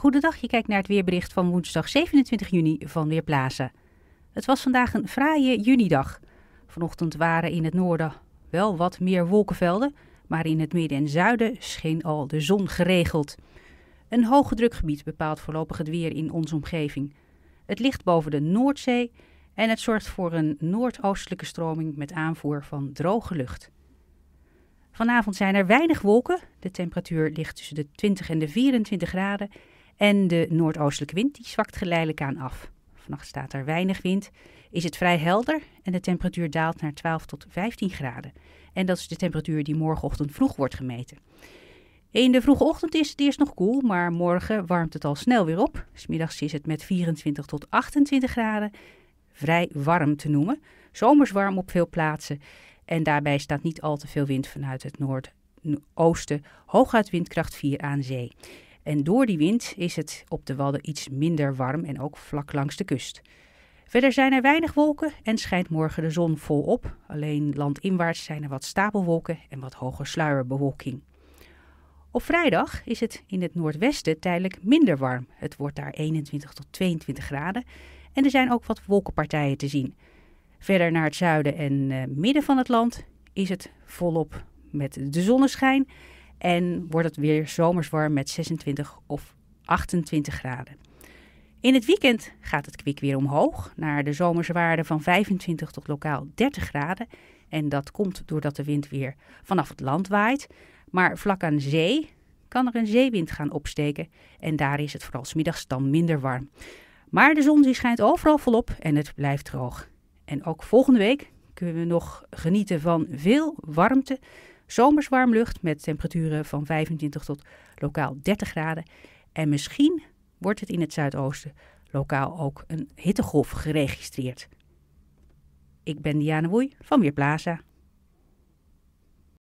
Goedendag, je kijkt naar het weerbericht van woensdag 27 juni van Weerplaza. Het was vandaag een fraaie junidag. Vanochtend waren in het noorden wel wat meer wolkenvelden, maar in het midden en zuiden scheen al de zon geregeld. Een hoge drukgebied bepaalt voorlopig het weer in onze omgeving. Het ligt boven de Noordzee en het zorgt voor een noordoostelijke stroming met aanvoer van droge lucht. Vanavond zijn er weinig wolken. De temperatuur ligt tussen de 20 en de 24 graden en de noordoostelijke wind die zwakt geleidelijk aan af. Vannacht staat er weinig wind, is het vrij helder en de temperatuur daalt naar 12 tot 15 graden. En dat is de temperatuur die morgenochtend vroeg wordt gemeten. In de vroege ochtend is het eerst nog koel, maar morgen warmt het al snel weer op. Smiddags is het met 24 tot 28 graden vrij warm te noemen. Zomers warm op veel plaatsen. En daarbij staat niet al te veel wind vanuit het noordoosten. Hooguit windkracht 4 aan zee. En door die wind is het op de Wadden iets minder warm en ook vlak langs de kust. Verder zijn er weinig wolken en schijnt morgen de zon volop. Alleen landinwaarts zijn er wat stapelwolken en wat hoge sluierbewolking. Op vrijdag is het in het noordwesten tijdelijk minder warm. Het wordt daar 21 tot 22 graden en er zijn ook wat wolkenpartijen te zien. Verder naar het zuiden en eh, midden van het land is het volop met de zonneschijn en wordt het weer zomers warm met 26 of 28 graden. In het weekend gaat het kwik weer omhoog naar de zomerse van 25 tot lokaal 30 graden. En dat komt doordat de wind weer vanaf het land waait. Maar vlak aan zee kan er een zeewind gaan opsteken. En daar is het vooral smiddags dan minder warm. Maar de zon die schijnt overal volop en het blijft droog. En ook volgende week kunnen we nog genieten van veel warmte. Zomerswarmlucht lucht met temperaturen van 25 tot lokaal 30 graden. En misschien wordt het in het zuidoosten lokaal ook een hittegolf geregistreerd. Ik ben Diane Woei van Weerplaza.